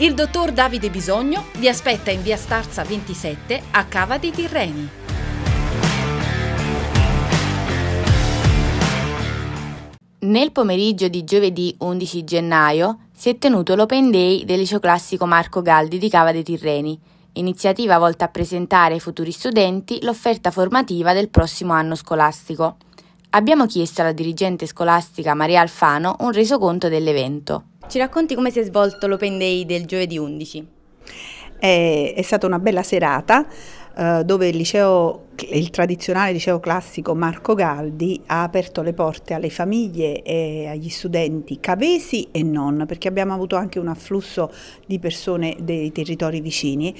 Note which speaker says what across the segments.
Speaker 1: Il dottor Davide Bisogno vi aspetta in via Starza 27 a Cava dei Tirreni. Nel pomeriggio di giovedì 11 gennaio si è tenuto l'Open Day del liceo classico Marco Galdi di Cava dei Tirreni, iniziativa volta a presentare ai futuri studenti l'offerta formativa del prossimo anno scolastico. Abbiamo chiesto alla dirigente scolastica Maria Alfano un resoconto dell'evento. Ci racconti come si è svolto l'Open Day del giovedì 11? È, eh, è stata una bella serata eh, dove il liceo il tradizionale liceo classico Marco Galdi ha aperto le porte alle famiglie e agli studenti cavesi e non, perché abbiamo avuto anche un afflusso di persone dei territori vicini.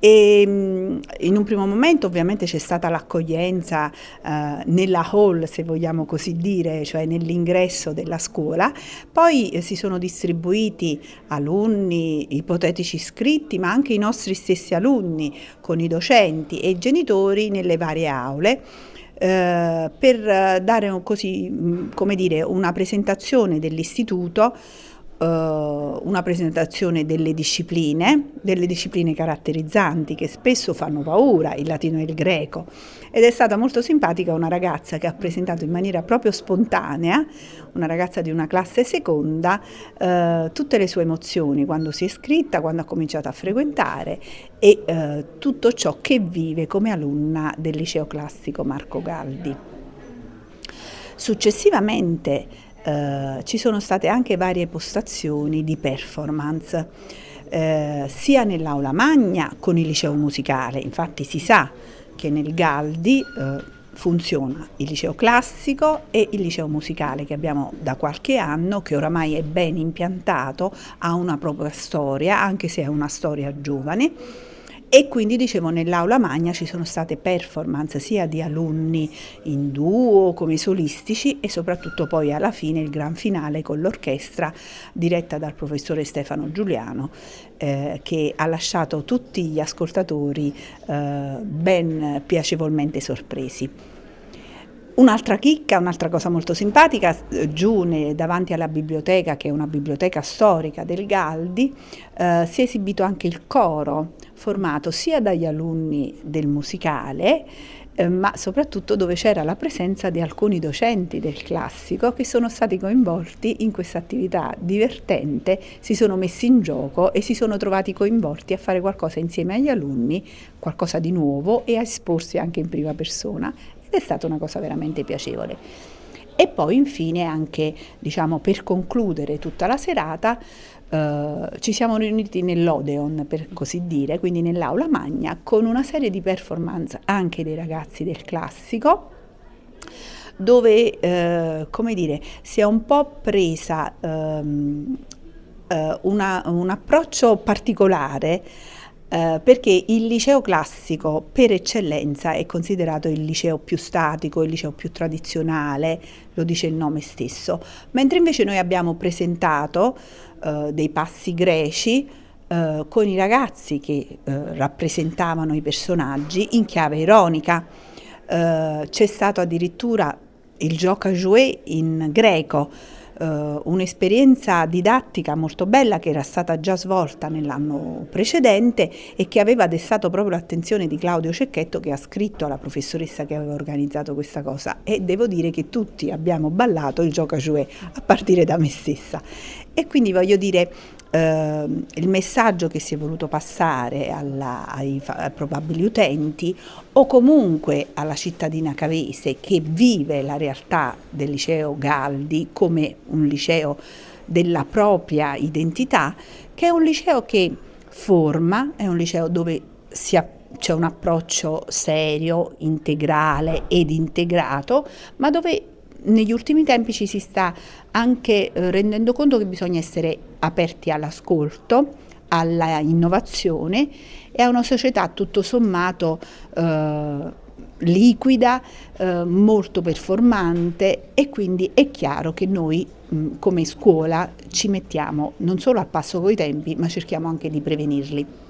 Speaker 1: E ehm, in un primo momento ovviamente c'è stata l'accoglienza eh, nella hall, se vogliamo così dire, cioè nell'ingresso della scuola, poi eh, si sono distribuiti alunni, ipotetici iscritti, ma anche i nostri stessi alunni con i docenti e i genitori nelle varie aule eh, per dare così, mm, come dire, una presentazione dell'istituto eh, una presentazione delle discipline, delle discipline caratterizzanti che spesso fanno paura, il latino e il greco. Ed è stata molto simpatica una ragazza che ha presentato in maniera proprio spontanea, una ragazza di una classe seconda, eh, tutte le sue emozioni quando si è iscritta, quando ha cominciato a frequentare e eh, tutto ciò che vive come alunna del liceo classico Marco Galdi. Successivamente eh, ci sono state anche varie postazioni di performance, eh, sia nell'aula magna con il liceo musicale, infatti si sa che nel Galdi eh, funziona il liceo classico e il liceo musicale che abbiamo da qualche anno, che oramai è ben impiantato, ha una propria storia, anche se è una storia giovane. E quindi dicevo nell'aula magna ci sono state performance sia di alunni in duo come solistici e soprattutto poi alla fine il gran finale con l'orchestra diretta dal professore Stefano Giuliano eh, che ha lasciato tutti gli ascoltatori eh, ben piacevolmente sorpresi. Un'altra chicca, un'altra cosa molto simpatica, eh, giù davanti alla biblioteca, che è una biblioteca storica del Galdi, eh, si è esibito anche il coro, formato sia dagli alunni del musicale, eh, ma soprattutto dove c'era la presenza di alcuni docenti del classico che sono stati coinvolti in questa attività divertente, si sono messi in gioco e si sono trovati coinvolti a fare qualcosa insieme agli alunni, qualcosa di nuovo e a esporsi anche in prima persona è stata una cosa veramente piacevole. E poi infine anche, diciamo, per concludere tutta la serata, eh, ci siamo riuniti nell'Odeon, per così dire, quindi nell'aula magna, con una serie di performance anche dei ragazzi del classico, dove, eh, come dire, si è un po' presa ehm, eh, una, un approccio particolare eh, perché il liceo classico per eccellenza è considerato il liceo più statico, il liceo più tradizionale, lo dice il nome stesso, mentre invece noi abbiamo presentato eh, dei passi greci eh, con i ragazzi che eh, rappresentavano i personaggi in chiave ironica. Eh, c'è stato addirittura il gioco a joué in greco, eh, un'esperienza didattica molto bella che era stata già svolta nell'anno precedente e che aveva destato proprio l'attenzione di Claudio Cecchetto che ha scritto alla professoressa che aveva organizzato questa cosa e devo dire che tutti abbiamo ballato il gioco a jouet a partire da me stessa e quindi voglio dire eh, il messaggio che si è voluto passare alla, ai, ai, probabili utenti o comunque alla cittadina cavese che vive la realtà del liceo Galdi come un liceo della propria identità, che è un liceo che forma, è un liceo dove si apprende c'è un approccio serio, integrale ed integrato, ma dove negli ultimi tempi ci si sta anche eh, rendendo conto che bisogna essere aperti all'ascolto, all'innovazione e a una società tutto sommato eh, liquida, eh, molto performante e quindi è chiaro che noi mh, mm, come scuola ci mettiamo non solo a passo coi tempi ma cerchiamo anche di prevenirli.